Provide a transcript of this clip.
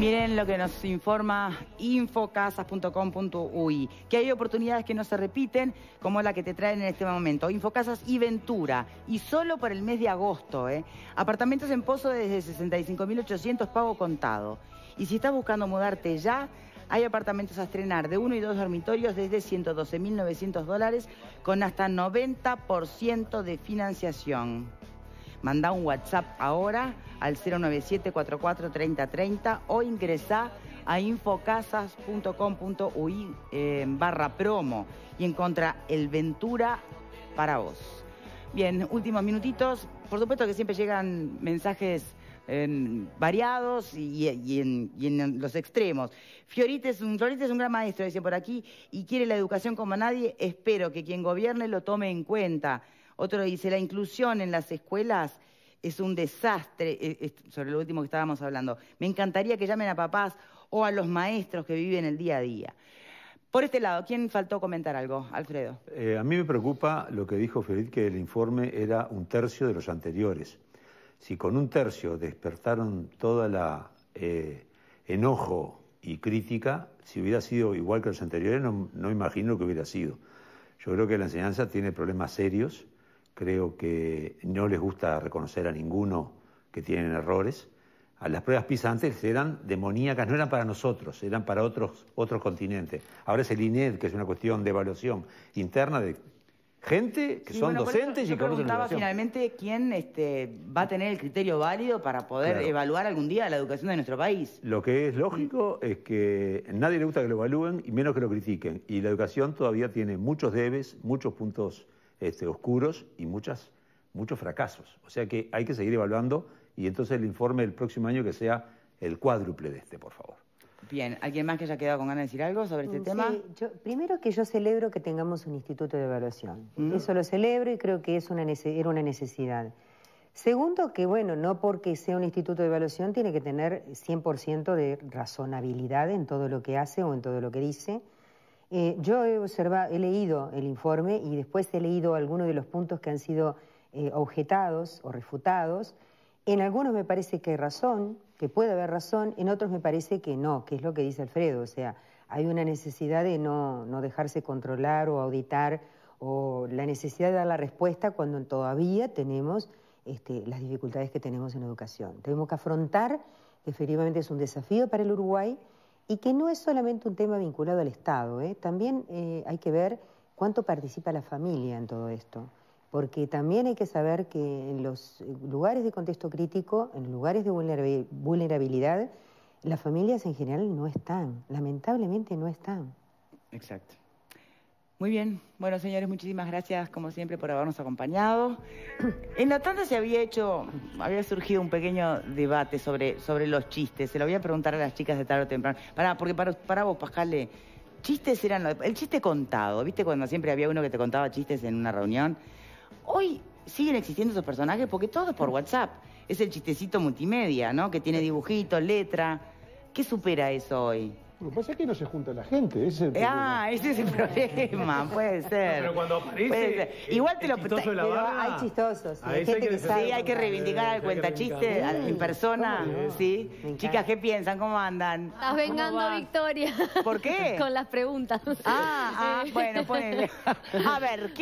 Miren lo que nos informa infocasas.com.uy, que hay oportunidades que no se repiten, como la que te traen en este momento. Infocasas y Ventura, y solo por el mes de agosto. ¿eh? Apartamentos en Pozo desde 65.800, pago contado. Y si estás buscando mudarte ya, hay apartamentos a estrenar de uno y dos dormitorios desde 112.900 dólares con hasta 90% de financiación. Manda un WhatsApp ahora al 097-443030 o ingresá a infocasas.com.uy eh, barra promo y encuentra el Ventura para vos. Bien, últimos minutitos. Por supuesto que siempre llegan mensajes eh, variados y, en, los extremos. Fiorita es, un, es un gran maestro, dice por aquí, y quiere la educación como nadie. Espero que quien gobierne lo tome en cuenta. Otro dice, la inclusión en las escuelas es un desastre, e, e, sobre lo último que estábamos hablando. Me encantaría que llamen a papás o a los maestros que viven el día a día. Por este lado, ¿quién faltó comentar algo, Alfredo? Eh, a mí me preocupa lo que dijo Felipe, que el informe era un tercio de los anteriores. Si con un tercio despertaron toda la eh, enojo y crítica, si hubiera sido igual que los anteriores, no, imagino que hubiera sido. Yo creo que la enseñanza tiene problemas serios creo que no les gusta reconocer a ninguno que tienen errores. Las pruebas PISA antes eran demoníacas, no eran para nosotros, eran para otros, otros continentes. Ahora es el INED, que es una cuestión de evaluación interna de gente que son docentes y que preguntaba finalmente quién este, va a tener el criterio válido para poder evaluar algún día la educación de nuestro país. Lo que es lógico es que nadie le gusta que lo evalúen y menos que lo critiquen. Y la educación todavía tiene muchos debes, muchos puntos este, oscuros y muchas, muchos fracasos. O sea que hay que seguir evaluando y entonces el informe del próximo año que sea el cuádruple de este, por favor. Bien, ¿alguien más que haya quedado con ganas de decir algo sobre este mm, tema? Yo, primero que yo celebro que tengamos un instituto de evaluación. Mm. Eso lo celebro y creo que es era una necesidad. Segundo, que bueno, no porque sea un instituto de evaluación tiene que tener 100% de razonabilidad en todo lo que hace o en todo lo que dice. Eh, yo he, observado, he leído el informe y después he leído algunos de los puntos que han sido eh, objetados o refutados. En algunos me parece que hay razón, que puede haber razón, en otros me parece que no, que es lo que dice Alfredo. O sea, hay una necesidad de no, dejarse controlar o auditar o la necesidad de dar la respuesta cuando todavía tenemos este, las dificultades que tenemos en educación. Tenemos que afrontar, definitivamente es un desafío para el Uruguay, y que no es solamente un tema vinculado al Estado, ¿eh? también eh, hay que ver cuánto participa la familia en todo esto, porque también hay que saber que en los eh, lugares de contexto crítico, en lugares de vulnerabilidad, las familias en general no están, lamentablemente no están. Exacto. Muy bien, bueno señores, muchísimas gracias como siempre por habernos acompañado. En la tanda se había hecho, había surgido un pequeño debate sobre, sobre los chistes. Se lo voy a preguntar a las chicas de tarde o temprano. para, porque para, vos, Pascal, chistes eran el chiste contado, ¿viste? Cuando siempre había uno que te contaba chistes en una reunión. Hoy siguen existiendo esos personajes porque todo es por WhatsApp. Es el chistecito multimedia, ¿no? Que tiene dibujitos, letra. ¿Qué supera eso hoy? Lo que pasa es que no se junta la gente, ese problema. Ah, ese es el problema, puede ser. pero cuando aparece. Igual te lo Hay chistosos. Hay que, Sí, hay que reivindicar al cuentachiste, en persona. ¿sí? Chicas, ¿qué piensan? ¿Cómo andan? Estás vengando a Victoria. ¿Por qué? Con las preguntas. Ah, ah bueno, pues. A ver,